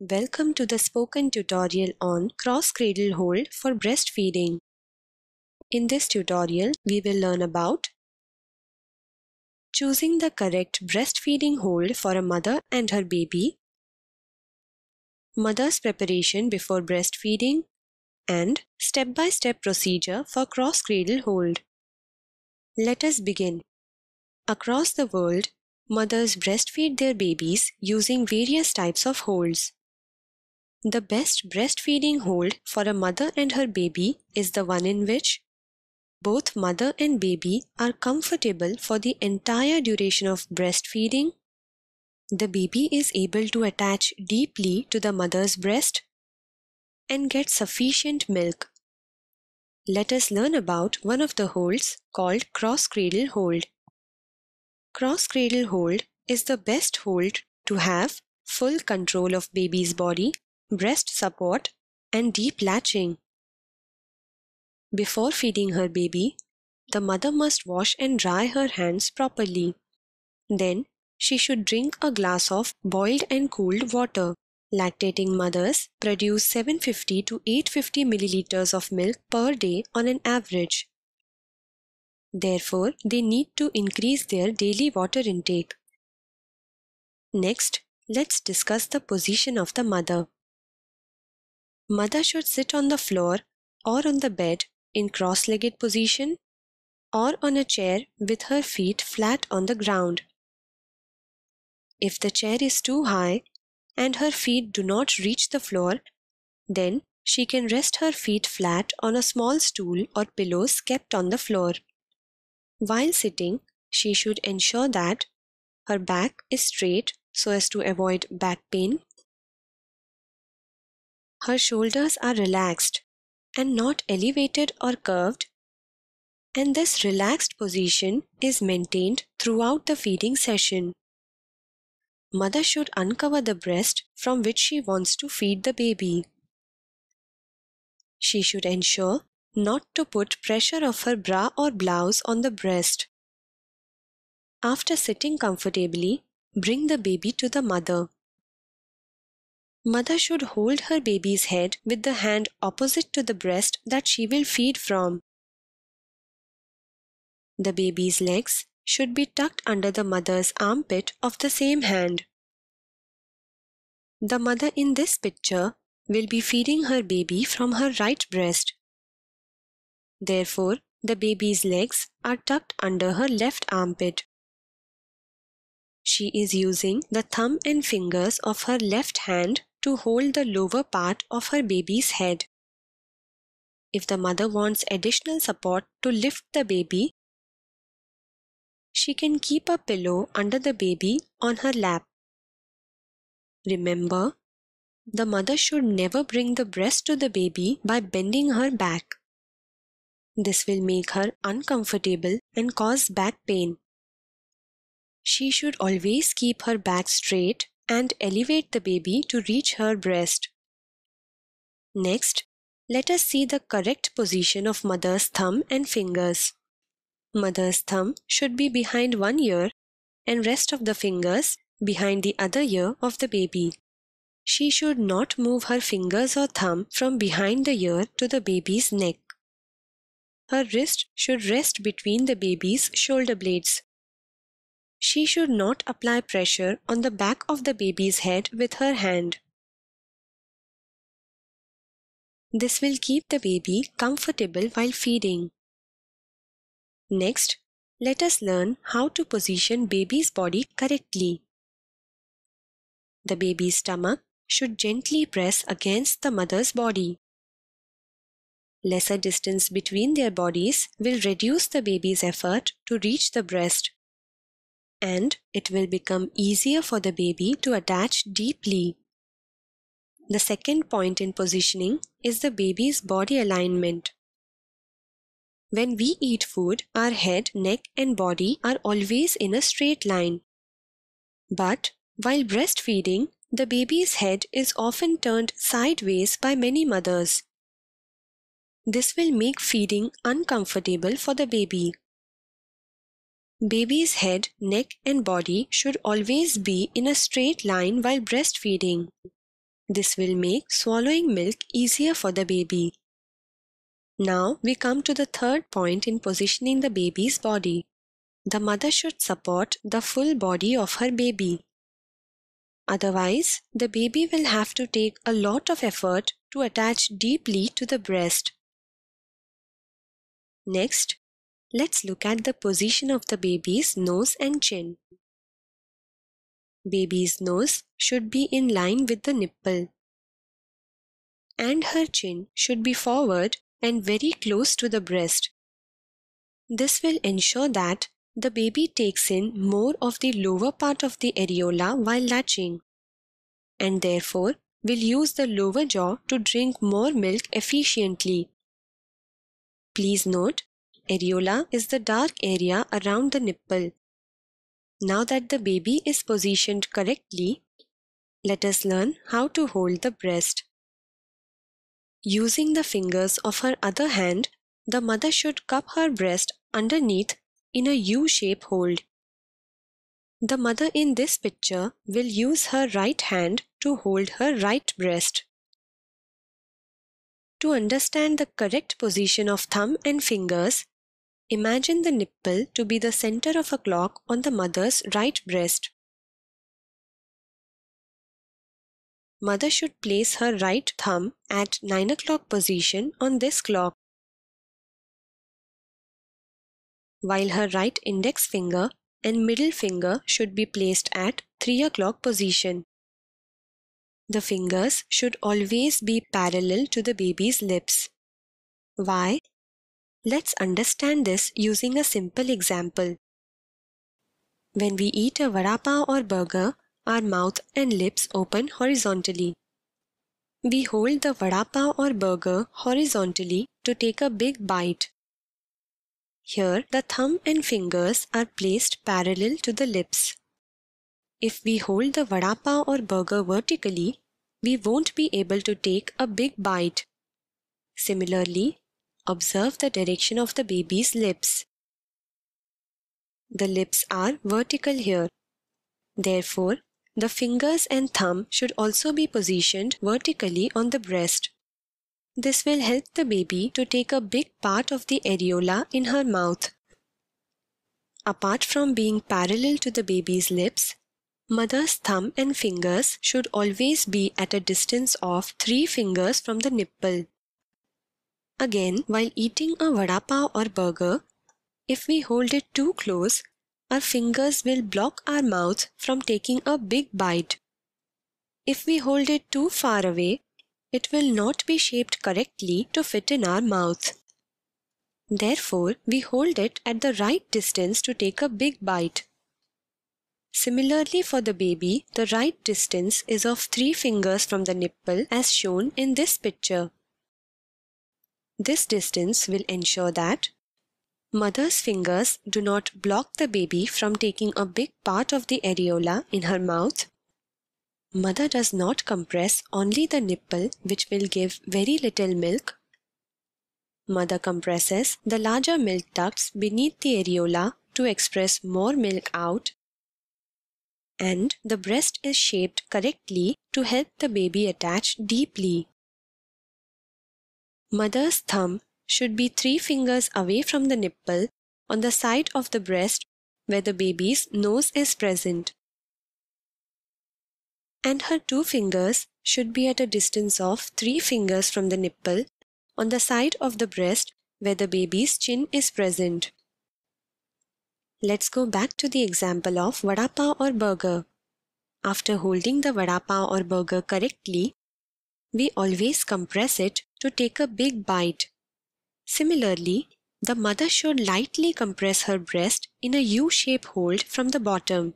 Welcome to the spoken tutorial on cross cradle hold for breastfeeding. In this tutorial, we will learn about choosing the correct breastfeeding hold for a mother and her baby, mother's preparation before breastfeeding, and step-by-step procedure for cross cradle hold. Let us begin. Across the world, mothers breastfeed their babies using various types of holds. The best breastfeeding hold for a mother and her baby is the one in which both mother and baby are comfortable for the entire duration of breastfeeding. The baby is able to attach deeply to the mother's breast and get sufficient milk. Let us learn about one of the holds called cross cradle hold. Cross cradle hold is the best hold to have full control of baby's body breast support, and deep latching. Before feeding her baby, the mother must wash and dry her hands properly. Then, she should drink a glass of boiled and cooled water. Lactating mothers produce 750 to 850 milliliters of milk per day on an average. Therefore, they need to increase their daily water intake. Next, let's discuss the position of the mother. Mother should sit on the floor or on the bed in cross-legged position or on a chair with her feet flat on the ground. If the chair is too high and her feet do not reach the floor, then she can rest her feet flat on a small stool or pillows kept on the floor. While sitting, she should ensure that her back is straight so as to avoid back pain her shoulders are relaxed and not elevated or curved and this relaxed position is maintained throughout the feeding session. Mother should uncover the breast from which she wants to feed the baby. She should ensure not to put pressure of her bra or blouse on the breast. After sitting comfortably, bring the baby to the mother. Mother should hold her baby's head with the hand opposite to the breast that she will feed from. The baby's legs should be tucked under the mother's armpit of the same hand. The mother in this picture will be feeding her baby from her right breast. Therefore, the baby's legs are tucked under her left armpit. She is using the thumb and fingers of her left hand to hold the lower part of her baby's head. If the mother wants additional support to lift the baby, she can keep a pillow under the baby on her lap. Remember, the mother should never bring the breast to the baby by bending her back. This will make her uncomfortable and cause back pain. She should always keep her back straight and elevate the baby to reach her breast. Next, let us see the correct position of mother's thumb and fingers. Mother's thumb should be behind one ear and rest of the fingers behind the other ear of the baby. She should not move her fingers or thumb from behind the ear to the baby's neck. Her wrist should rest between the baby's shoulder blades. She should not apply pressure on the back of the baby's head with her hand. This will keep the baby comfortable while feeding. Next, let us learn how to position baby's body correctly. The baby's stomach should gently press against the mother's body. Lesser distance between their bodies will reduce the baby's effort to reach the breast and it will become easier for the baby to attach deeply. The second point in positioning is the baby's body alignment. When we eat food, our head, neck and body are always in a straight line. But while breastfeeding, the baby's head is often turned sideways by many mothers. This will make feeding uncomfortable for the baby. Baby's head, neck and body should always be in a straight line while breastfeeding. This will make swallowing milk easier for the baby. Now we come to the third point in positioning the baby's body. The mother should support the full body of her baby. Otherwise, the baby will have to take a lot of effort to attach deeply to the breast. Next, Let's look at the position of the baby's nose and chin. Baby's nose should be in line with the nipple. And her chin should be forward and very close to the breast. This will ensure that the baby takes in more of the lower part of the areola while latching. And therefore, will use the lower jaw to drink more milk efficiently. Please note Areola is the dark area around the nipple. Now that the baby is positioned correctly, let us learn how to hold the breast. Using the fingers of her other hand, the mother should cup her breast underneath in a U-shape hold. The mother in this picture will use her right hand to hold her right breast. To understand the correct position of thumb and fingers, Imagine the nipple to be the center of a clock on the mother's right breast. Mother should place her right thumb at 9 o'clock position on this clock, while her right index finger and middle finger should be placed at 3 o'clock position. The fingers should always be parallel to the baby's lips. Why? Let's understand this using a simple example. When we eat a vada pav or burger, our mouth and lips open horizontally. We hold the vada pav or burger horizontally to take a big bite. Here, the thumb and fingers are placed parallel to the lips. If we hold the vada pav or burger vertically, we won't be able to take a big bite. Similarly, Observe the direction of the baby's lips. The lips are vertical here. Therefore, the fingers and thumb should also be positioned vertically on the breast. This will help the baby to take a big part of the areola in her mouth. Apart from being parallel to the baby's lips, mother's thumb and fingers should always be at a distance of 3 fingers from the nipple. Again, while eating a vada pav or burger, if we hold it too close, our fingers will block our mouth from taking a big bite. If we hold it too far away, it will not be shaped correctly to fit in our mouth. Therefore, we hold it at the right distance to take a big bite. Similarly for the baby, the right distance is of 3 fingers from the nipple as shown in this picture. This distance will ensure that mother's fingers do not block the baby from taking a big part of the areola in her mouth. Mother does not compress only the nipple which will give very little milk. Mother compresses the larger milk ducts beneath the areola to express more milk out and the breast is shaped correctly to help the baby attach deeply. Mother's thumb should be three fingers away from the nipple on the side of the breast where the baby's nose is present. And her two fingers should be at a distance of three fingers from the nipple on the side of the breast where the baby's chin is present. Let's go back to the example of vada pav or burger. After holding the vada pav or burger correctly, we always compress it to take a big bite. Similarly, the mother should lightly compress her breast in a U-shape hold from the bottom.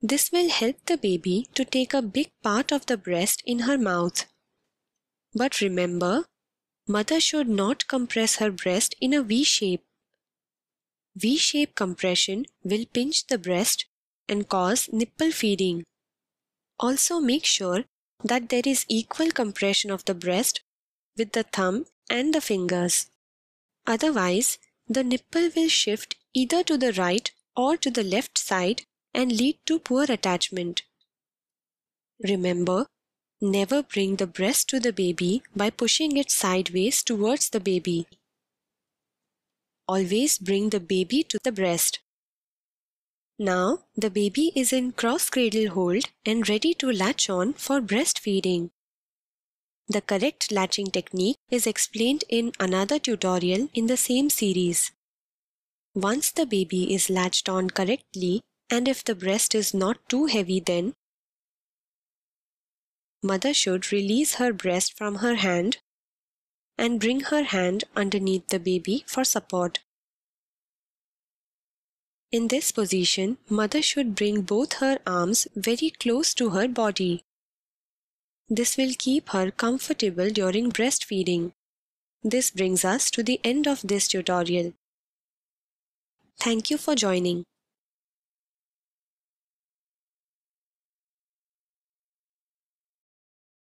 This will help the baby to take a big part of the breast in her mouth. But remember, mother should not compress her breast in a V-shape. V-shape compression will pinch the breast and cause nipple feeding. Also make sure that there is equal compression of the breast with the thumb and the fingers. Otherwise, the nipple will shift either to the right or to the left side and lead to poor attachment. Remember, never bring the breast to the baby by pushing it sideways towards the baby. Always bring the baby to the breast. Now the baby is in cross cradle hold and ready to latch on for breastfeeding. The correct latching technique is explained in another tutorial in the same series. Once the baby is latched on correctly and if the breast is not too heavy then mother should release her breast from her hand and bring her hand underneath the baby for support. In this position, mother should bring both her arms very close to her body. This will keep her comfortable during breastfeeding. This brings us to the end of this tutorial. Thank you for joining.